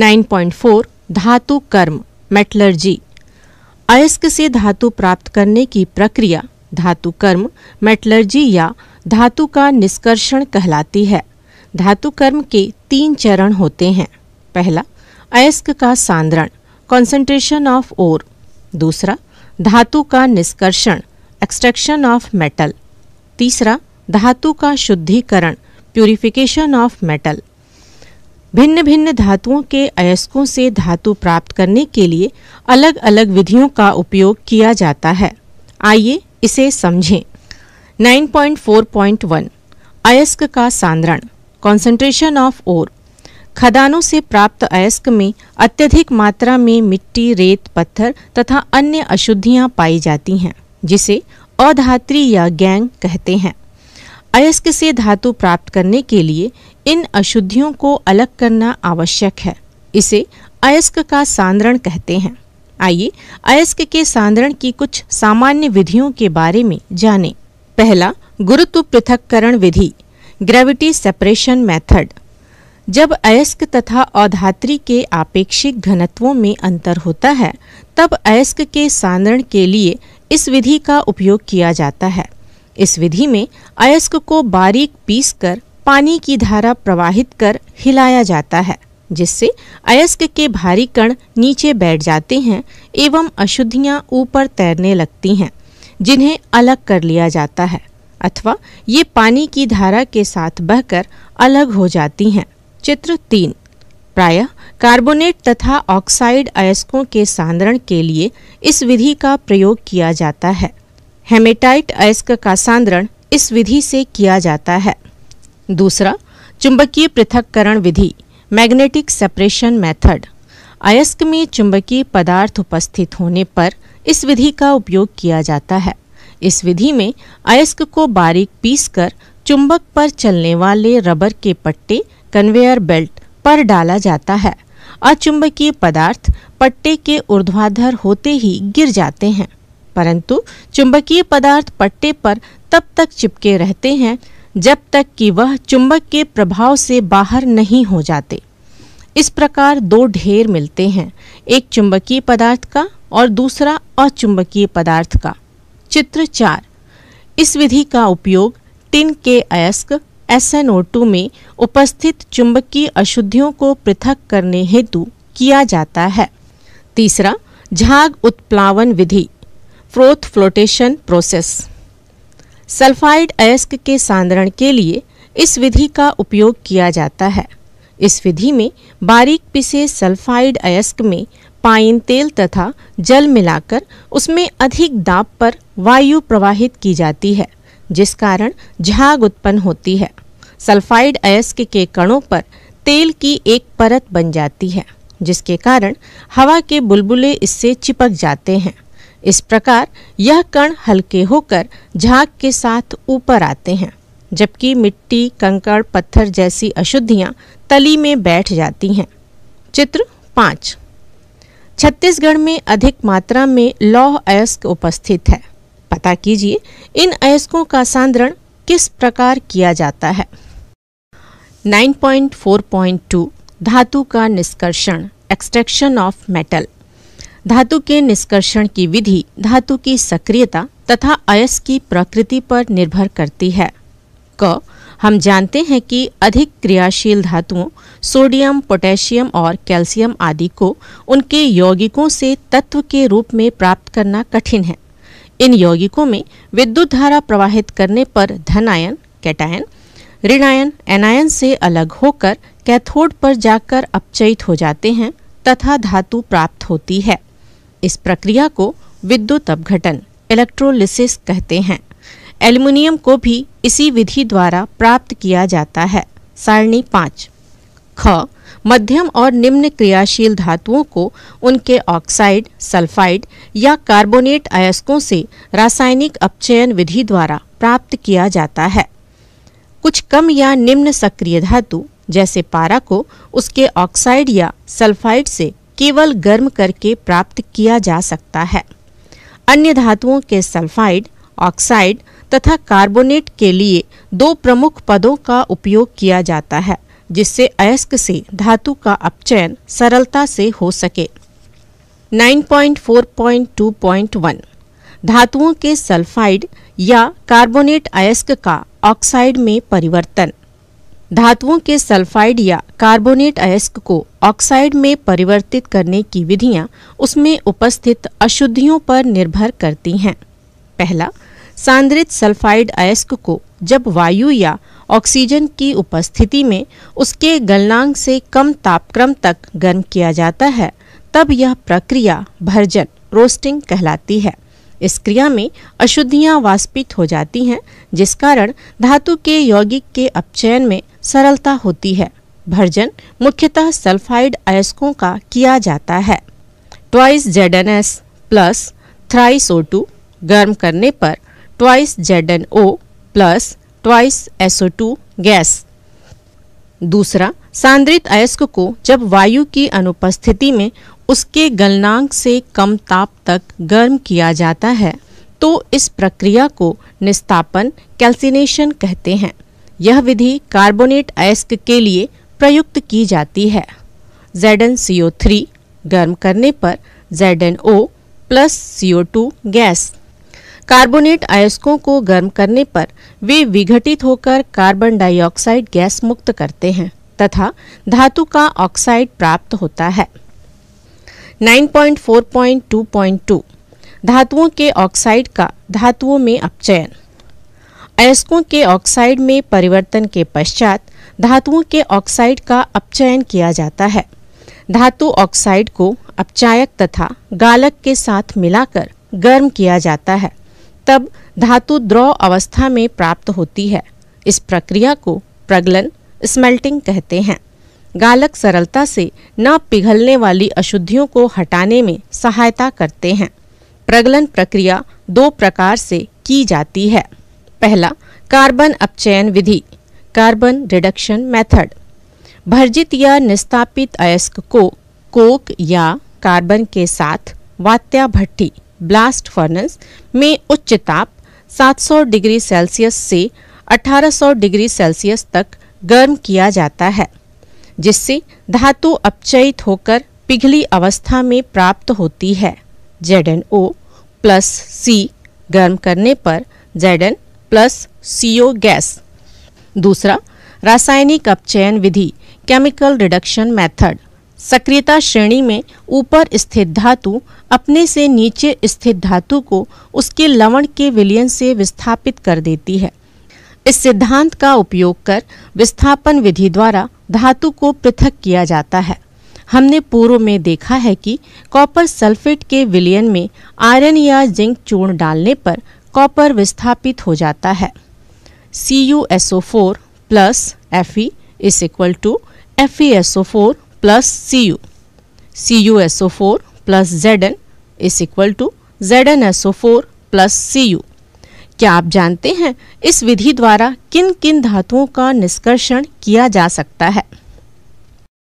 9.4 धातु कर्म मेटलर्जी अयस्क से धातु प्राप्त करने की प्रक्रिया धातु कर्म मेटलर्जी या धातु का निष्कर्षण कहलाती है धातु कर्म के तीन चरण होते हैं पहला अयस्क का सांद्रण कॉन्सेंट्रेशन ऑफ ओर दूसरा धातु का निष्कर्षण एक्सट्रैक्शन ऑफ मेटल तीसरा धातु का शुद्धिकरण प्यूरिफिकेशन ऑफ मेटल भिन्न भिन्न धातुओं के अयस्कों से धातु प्राप्त करने के लिए अलग अलग विधियों का उपयोग किया जाता है आइए इसे समझें 9.4.1 अयस्क का सांद्रण कॉन्सेंट्रेशन ऑफ ओर खदानों से प्राप्त अयस्क में अत्यधिक मात्रा में मिट्टी रेत पत्थर तथा अन्य अशुद्धियां पाई जाती हैं जिसे अधात्री या गैंग कहते हैं अयस्क से धातु प्राप्त करने के लिए इन अशुद्धियों को अलग करना आवश्यक है इसे अयस्क का सांद्रण कहते हैं आइए अयस्क के सांद्रण की कुछ सामान्य विधियों के बारे में जानें। पहला गुरुत्व पृथककरण विधि ग्रेविटी सेपरेशन मेथड जब अयस्क तथा औधात्री के आपेक्षिक घनत्वों में अंतर होता है तब अयस्क के सांद्रण के लिए इस विधि का उपयोग किया जाता है इस विधि में अयस्क को बारीक पीसकर पानी की धारा प्रवाहित कर हिलाया जाता है जिससे अयस्क के भारी कण नीचे बैठ जाते हैं एवं अशुद्धियां ऊपर तैरने लगती हैं जिन्हें अलग कर लिया जाता है अथवा ये पानी की धारा के साथ बहकर अलग हो जाती हैं चित्र तीन प्रायः कार्बोनेट तथा ऑक्साइड अयस्कों के सांद्रण के लिए इस विधि का प्रयोग किया जाता है हेमेटाइट अयस्क का सांद्रण इस विधि से किया जाता है दूसरा चुंबकीय पृथककरण विधि मैग्नेटिक सेपरेशन मेथड अयस्क में चुंबकीय पदार्थ उपस्थित होने पर इस विधि का उपयोग किया जाता है इस विधि में अयस्क को बारीक पीसकर चुंबक पर चलने वाले रबर के पट्टे कन्वेयर बेल्ट पर डाला जाता है अचुंबकीय पदार्थ पट्टे के ऊर्ध्वाधर होते ही गिर जाते हैं परंतु चुंबकीय पदार्थ पट्टे पर तब तक चिपके रहते हैं जब तक कि वह चुंबक के प्रभाव से बाहर नहीं हो जाते इस प्रकार दो ढेर मिलते हैं एक चुंबकीय पदार्थ का और दूसरा अचुंबकीय पदार्थ का चित्र चार इस विधि का उपयोग टिन के अयस्क एस में उपस्थित चुंबकीय अशुद्धियों को पृथक करने हेतु किया जाता है तीसरा झाग उत्प्लावन विधि फ्रोथ फ्लोटेशन प्रोसेस सल्फाइड अयस्क के सांद्रण के लिए इस विधि का उपयोग किया जाता है इस विधि में बारीक पिसे सल्फाइड अयस्क में पाइन तेल तथा जल मिलाकर उसमें अधिक दाब पर वायु प्रवाहित की जाती है जिस कारण झाग उत्पन्न होती है सल्फाइड अयस्क के कणों पर तेल की एक परत बन जाती है जिसके कारण हवा के बुलबुले इससे चिपक जाते हैं इस प्रकार यह कण हल्के होकर झाग के साथ ऊपर आते हैं जबकि मिट्टी कंकड़ पत्थर जैसी अशुद्धियां तली में बैठ जाती हैं चित्र पाँच छत्तीसगढ़ में अधिक मात्रा में लौह अयस्क उपस्थित है पता कीजिए इन अयस्कों का सांद्रण किस प्रकार किया जाता है 9.4.2 धातु का निष्कर्षण एक्सट्रैक्शन ऑफ मेटल धातु के निष्कर्षण की विधि धातु की सक्रियता तथा अयस की प्रकृति पर निर्भर करती है क हम जानते हैं कि अधिक क्रियाशील धातुओं सोडियम पोटेशियम और कैल्शियम आदि को उनके यौगिकों से तत्व के रूप में प्राप्त करना कठिन है इन यौगिकों में विद्युत धारा प्रवाहित करने पर धनायन कैटायन ऋणायन एनायन से अलग होकर कैथोड पर जाकर अपचयित हो जाते हैं तथा धातु प्राप्त होती है इस प्रक्रिया को विद्युत अपघटन इलेक्ट्रोलिसिस कहते हैं एल्युमिनियम को भी इसी विधि द्वारा प्राप्त किया जाता है सारणी पाँच ख मध्यम और निम्न क्रियाशील धातुओं को उनके ऑक्साइड सल्फाइड या कार्बोनेट अयस्कों से रासायनिक अपचयन विधि द्वारा प्राप्त किया जाता है कुछ कम या निम्न सक्रिय धातु जैसे पारा को उसके ऑक्साइड या सल्फाइड से केवल गर्म करके प्राप्त किया जा सकता है अन्य धातुओं के सल्फाइड ऑक्साइड तथा कार्बोनेट के लिए दो प्रमुख पदों का उपयोग किया जाता है जिससे अयस्क से धातु का अपचयन सरलता से हो सके 9.4.2.1 धातुओं के सल्फाइड या कार्बोनेट अयस्क का ऑक्साइड में परिवर्तन धातुओं के सल्फाइड या कार्बोनेट अयस्क को ऑक्साइड में परिवर्तित करने की विधियां उसमें उपस्थित अशुद्धियों पर निर्भर करती हैं पहला सांद्रित सल्फाइड अयस्क को जब वायु या ऑक्सीजन की उपस्थिति में उसके गलनांक से कम तापक्रम तक गर्म किया जाता है तब यह प्रक्रिया भर्जन रोस्टिंग कहलाती है इस क्रिया में अशुद्धियां वास्पित हो जाती हैं जिस कारण धातु के यौगिक के अपचयन में सरलता होती है भर्जन मुख्यतः सल्फाइड अयस्कों का किया जाता है twice Z N S plus thrice O two गर्म करने पर twice Z N O plus twice SO two gas दूसरा सांद्रित अयस्क को जब वायु की अनुपस्थिति में उसके गलनांक से कम ताप तक गर्म किया जाता है तो इस प्रक्रिया को निस्तापन कैल्सिनेशन कहते हैं यह विधि कार्बोनेट अयस्क के लिए प्रयुक्त की जाती है थ्री गर्म करने पर O plus two gas carbonate अयस्कों को गर्म करने पर वे विघटित होकर कार्बन डाइऑक्साइड गैस मुक्त करते हैं तथा धातु का ऑक्साइड प्राप्त होता है 9.4.2.2 धातुओं के ऑक्साइड का धातुओं में अपचयन अयस्कों के ऑक्साइड में परिवर्तन के पश्चात धातुओं के ऑक्साइड का अपचयन किया जाता है धातु ऑक्साइड को अपचायक तथा गालक के साथ मिलाकर गर्म किया जाता है तब धातु द्रव अवस्था में प्राप्त होती है इस प्रक्रिया को प्रगलन स्मेल्टिंग कहते हैं गालक सरलता से न पिघलने वाली अशुद्धियों को हटाने में सहायता करते हैं प्रगलन प्रक्रिया दो प्रकार से की जाती है पहला कार्बन अपचयन विधि कार्बन रिडक्शन मेथड भर्जित या निस्तापित अयस्क को कोक या कार्बन के साथ वात्या भट्टी ब्लास्ट फर्नेस में उच्च ताप 700 डिग्री सेल्सियस से 1800 डिग्री सेल्सियस तक गर्म किया जाता है जिससे धातु अपचयित होकर पिघली अवस्था में प्राप्त होती है Z N O plus C गर्म करने पर Z N plus C O gas दूसरा रासायनिक अपचयन विधि केमिकल रिडक्शन मेथड सक्रियता श्रेणी में ऊपर स्थित धातु अपने से नीचे स्थित धातु को उसके लवण के विलयन से विस्थापित कर देती है इस सिद्धांत का उपयोग कर विस्थापन विधि द्वारा धातु को पृथक किया जाता है हमने पूर्व में देखा है कि कॉपर सल्फेट के विलयन में आयरन या जिंक चूर्ण डालने पर कॉपर विस्थापित हो जाता है C U S O four plus F E is equal to F E S O four plus C U C U S O four plus Z N is equal to Z N S O four plus C U क्या आप जानते हैं इस विधि द्वारा किन किन धातुओं का निष्कर्षण किया जा सकता है